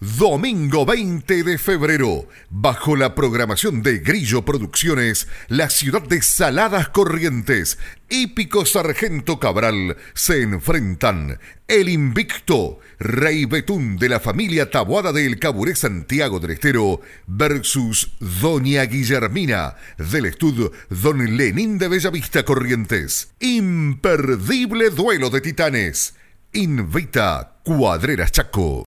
Domingo 20 de febrero, bajo la programación de Grillo Producciones, la ciudad de Saladas Corrientes, y Pico Sargento Cabral se enfrentan el invicto Rey Betún de la familia Tabuada del Caburé Santiago del Estero versus Doña Guillermina del Estudio Don Lenín de Bellavista Corrientes. Imperdible duelo de titanes. Invita Cuadreras Chaco.